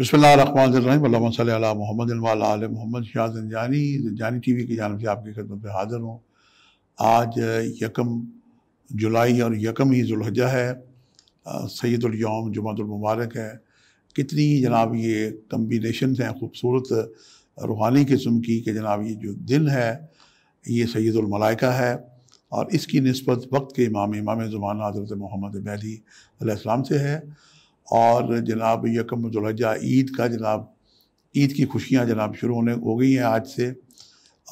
बसमिल्ल मोहम्मद मोहम्मद शाहजानी जानी T V की जानब से आपकी खदमत में हाज़िर हूँ आज यकम जुलाई और यकम ही जुल्हजा है सैदुलयौम जुमातुलमबारक है कितनी जनाब ये कम्बिनेशन हैं खूबसूरत रूहानी किस्म की कि जनाब ये जो दिन है ये सैदुलमलाइका है और इसकी नस्बत वक्त के इमाम इमाम ज़माना हज़रत मोहम्मद महदी से है और जनाब यकम जुलजा ईद का जनाब ईद की खुशियाँ जनाब शुरू होने हो गई हैं आज से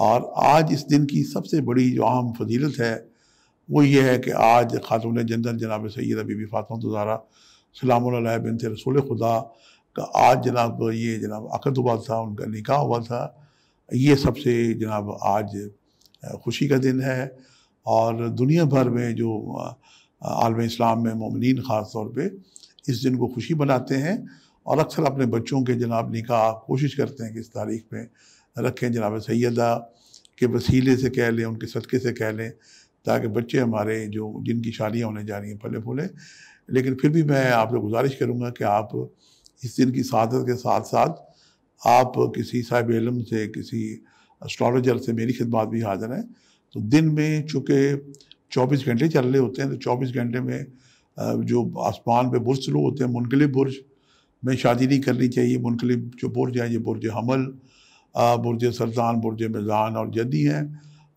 और आज इस दिन की सबसे बड़ी जो अहम फजीलत है वो ये है कि आज खातून जन्नत जनाब सैद बीबी फ़ातम तुजारा तो सलाम बिन से रसूल खुदा का आज जनाब ये जनाब अकद हुआ था उनका निकाह हुआ था ये सबसे जनाब आज खुशी का दिन है और दुनिया भर में जो आलम इस्लाम में ममिन ख़ास तौर पर इस दिन को खुशी बनाते हैं और अक्सर अपने बच्चों के जनाब निकाह कोशिश करते हैं कि इस तारीख में रखें जनाब सैदा के वसीले से कह लें उनके सदक़े से कह लें ताकि बच्चे हमारे जो जिनकी शादियाँ होने जा रही हैं फले फूलें लेकिन फिर भी मैं आपसे गुजारिश करूँगा कि आप इस दिन की शादत के साथ साथ आप किसी साहिब इलम से किसी एस्ट्रोलॉजर से मेरी खिदमत भी हाजिर हैं तो दिन में चूँकि 24 घंटे चल रहे होते हैं तो 24 घंटे में जो आसमान पे बुरज शुरू होते हैं मुनकलिब बुरज में शादी नहीं करनी चाहिए मुनकलिब जो बुरज हैं ये बुरज हमल बुरज सरजान बुरज मैजान और जदी हैं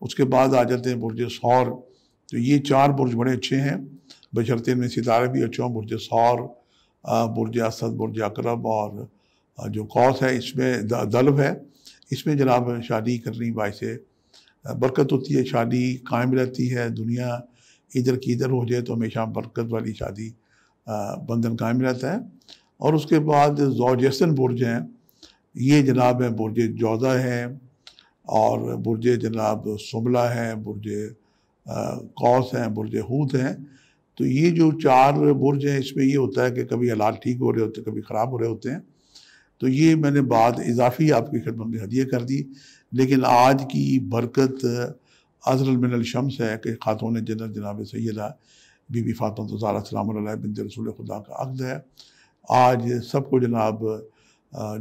उसके बाद आ जाते हैं बुरज सौर तो ये चार बुरज बड़े अच्छे हैं बशरते में सितारे भी अच्छे हों बुरज सौर बुरज असद बुरज अकरब और जो कौस है इसमें दलब है इसमें जनाब शादी करनी बायस बरकत होती है शादी कायम रहती है दुनिया इधर की इधर हो जाए तो हमेशा बरकत वाली शादी बंधन कायम रहता है और उसके बाद जौजसन बुरज हैं ये जनाब हैं बुरज जौदा हैं और बुरज जनाब शुमला हैं बुरज कौस हैं बुरज हूत हैं तो ये जो चार बुरज हैं इसमें ये होता है कि कभी हालात ठीक हो रहे होते हैं कभी ख़राब हो रहे होते हैं तो ये मैंने बात इजाफी आपकी खिदमत में हदिया कर दी लेकिन आज की बरकत अजरल बिन शम्स है कि खातून जन्नत जनाब सैदा बीबी फातम तो सलाम बिन रसूल खुदा का अक्द है आज सबको जनाब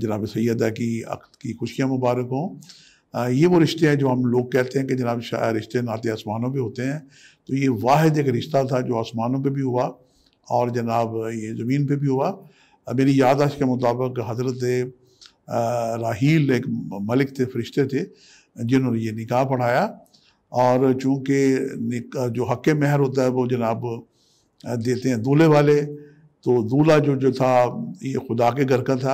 जनाब सैदा की अक्द की खुशियाँ मुबारक हों ये वो रिश्ते हैं जो हम लोग कहते हैं कि जनाब रिश्ते नाते आसमानों पर होते हैं तो ये वाद एक रिश्ता था जो आसमानों पर भी हुआ और जनाब ये ज़मीन पर भी हुआ मेरी यादाश्त के मुताबिक हज़रत राहील एक मलिक थे फरिश्ते थे जिन्होंने ये निकाह पढ़ाया और चूँकि जो हक महर होता है वो जनाब देते हैं दूल्हे वाले तो दूल्हा जो जो था ये खुदा के घर का था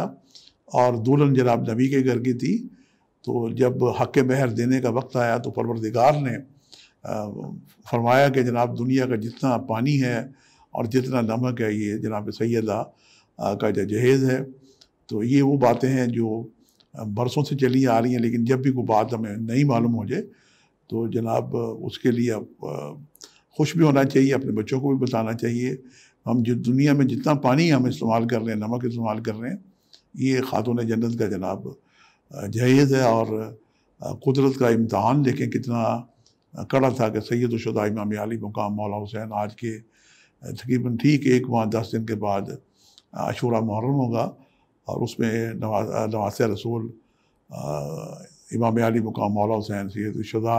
और दुल्हन जनाब नबी के घर की थी तो जब हक महर देने का वक्त आया तो परवरदिगार ने फरमाया कि जनाब दुनिया का जितना पानी है और जितना नमक है ये जनाब सैदा का जो जहेज़ है तो ये वो बातें हैं जो बरसों से चली आ रही हैं लेकिन जब भी कोई बात हमें नहीं मालूम हो जाए तो जनाब उसके लिए अब खुश भी होना चाहिए अपने बच्चों को भी बताना चाहिए हम जो दुनिया में जितना पानी हम इस्तेमाल कर रहे हैं नमक इस्तेमाल कर रहे हैं ये खातून जन्नत का जनाब जहेज़ है और कुदरत का इम्तहान देखें कितना कड़ा था कि सैद शुदा इमाम अली मुकाम मौला हुसैन आज के तकरीबन ठीक एक माह दस दिन के बाद अशूरा मुहर्रम होगा और उसमें नवा नवास रसूल इमाम अली मुकाम मौला हुसैन सैद तो शदा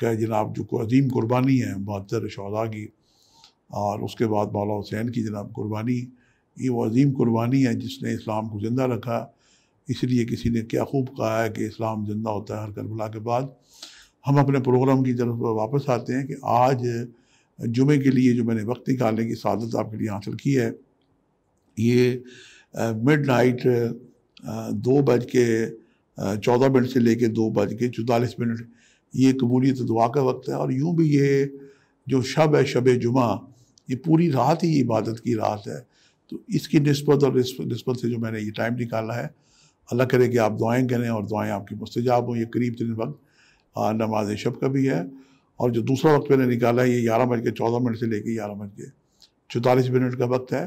का जनाब जो अजीम कुर्बानी है बहत्तर शहदा की और उसके बाद मौला हुसैन की जनाब कुर्बानी ये वो अजीम कुर्बानी है जिसने इस्लाम को ज़िंदा रखा इसलिए किसी ने क्या खूब कहा है कि इस्लाम ज़िंदा होता है हर करबला के बाद हम अपने प्रोग्राम की तरफ वापस आते हैं कि आज जुमे के लिए जो मैंने वक्त निकालने की सादत आपके लिए हासिल की है ये मिड नाइट दो बज के चौदह मिनट से लेकर दो बज के चौतालीस मिनट ये कबूलियत दुआ का वक्त है और यूँ भी ये जो शब है शब जुमा ये पूरी रात ही इबादत की रात है तो इसकी नस्बत और नस्बत से जो मैंने ये टाइम निकाला है अल्लाह करे कि आप दुआएं करें और दुआएं आपकी मुस्तजाब हों ये करीब तरीन वक्त नमाज शब का भी है और जो दूसरा वक्त मैंने निकाला है ये ग्यारह बज के चौदह मिनट से लेकर ग्यारह बज के चौतालीस मिनट का वक्त है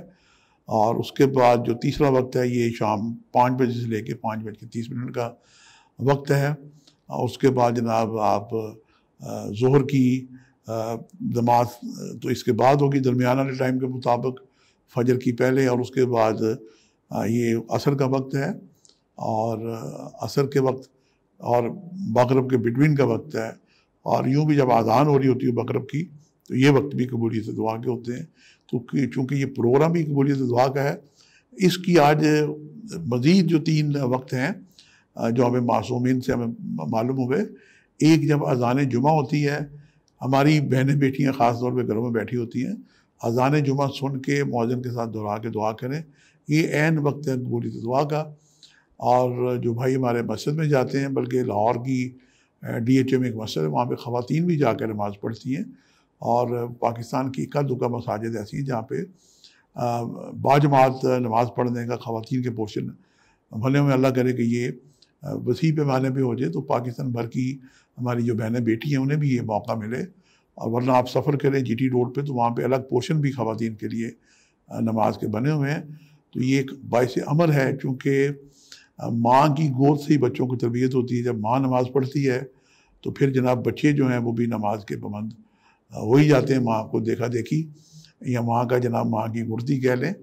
और उसके बाद जो तीसरा वक्त है ये शाम पाँच बजे से लेके पाँच बज के तीस मिनट का वक्त है और उसके बाद जनाब आप जहर की जमात तो इसके बाद होगी दरमियाना टाइम के मुताबिक फजर की पहले और उसके बाद ये असर का वक्त है और असर के वक्त और बकरब के बिटवीन का वक्त है और यूँ भी जब आज़ान हो रही होती है बकरब की तो ये वक्त भी कबूलियत दुआ के होते हैं तो चूँकि ये प्रोग्राम भी कबूलियत दुआ का है इसकी आज मज़ीद जो तीन वक्त हैं जो हमें मासूमिन से हमें मालूम हुए एक जब अजान जुमा होती है हमारी बहनें बेटियाँ ख़ास तौर पर घरों में बैठी होती हैं अजान जुमा सुन के मौजन के साथ दोहरा के दुआ करें ये एन वक्त है कबूलियत दुआ का और जो भाई हमारे मस्जिद में जाते हैं बल्कि लाहौर की डी एच ओ में एक मस्जिद है वहाँ पर ख़वान भी जाकर नमाज़ पढ़ती हैं और पाकिस्तान की इक्का दुक्का मसाजिद ऐसी हैं जहाँ पर बाजमात नमाज पढ़ने का खातन के पोर्शन भले में अल्लाह करे कि ये वसी पैमाने पर हो जाए तो पाकिस्तान भर की हमारी जो बहनें बेटी हैं उन्हें भी ये मौका मिले और वरना आप सफ़र करें जी टी रोड पर तो वहाँ पर अलग पोर्शन भी खातन के लिए नमाज के बने हुए हैं तो ये एक बायस अमर है चूँकि माँ की गोद से ही बच्चों की तरबियत होती है जब माँ नमाज़ पढ़ती है तो फिर जनाब बच्चे जो हैं वो भी नमाज के पाबंद वही जाते हैं माँ को देखा देखी या माँ का जनाब माँ की मूर्ति कह लें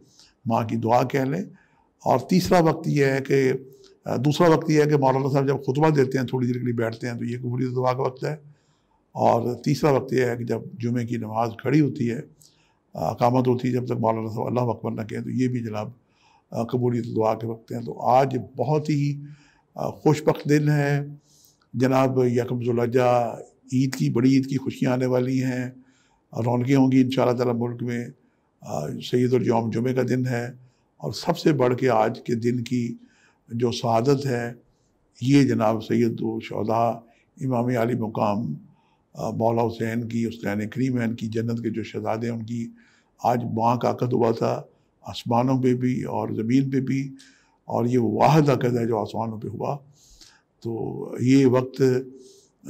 माँ की दुआ कह लें और तीसरा वक्त यह है कि दूसरा वक्त यह है कि मौलाना साहब जब खुतबा देते हैं थोड़ी देर के लिए बैठते हैं तो ये कुफरी दुआ का वक्त है और तीसरा वक्त यह है कि जब जुमे की नमाज खड़ी होती है अकामत होती है जब तक मौलाना साहब अल्लाह अकबर न कहें तो ये भी जनाब कबूरी दुआ के वक्त हैं तो आज बहुत ही खुशबक दिन है जनाब यकमजुलजा ईद की बड़ी ईद की खुशियाँ आने वाली हैं रौनकें होंगी इन शाह तला मुल्क में सैद जौम जुमे का दिन है और सबसे बढ़ के आज के दिन की जो शहादत है ये जनाब सैद शहदा इमाम अली मुकाम मौला हुसैन की उसैन करीम है इनकी जन्नत के जो शहजादे उनकी आज माँ का अकद हुआ था आसमानों पे भी और ज़मीन पे भी और ये वाहद अकद है जो आसमानों पे हुआ तो ये वक्त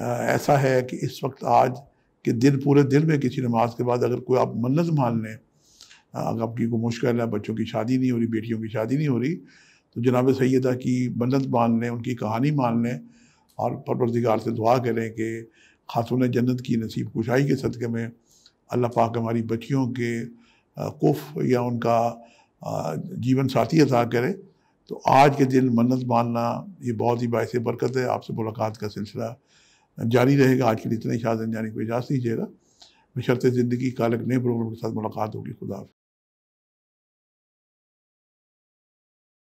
ऐसा है कि इस वक्त आज के दिन पूरे दिन में किसी नमाज के बाद अगर कोई आप मन्नत मान लें अगर आपकी को मुश्किल है बच्चों की शादी नहीं हो रही बेटियों की शादी नहीं हो रही तो जनाब सैदा की मन्नत मान लें उनकी कहानी मान लें और परवरदिगार से दुआ करें कि खातून जन्नत की नसीब कुशाई के सदक़े में अल्लाह पाक हमारी बच्चियों के कुफ या उनका जीवन साथी अदा करें तो आज के दिन मन्नत मानना ये बहुत ही बायस बरकत है आपसे मुलाकात का सिलसिला जारी रहेगा आज के लिए इतना ही शाह जाने को इजाज़ दीजिएगा बशरत ज़िंदगी कालक नए प्रोग्राम के साथ मुलाकात होगी खुदा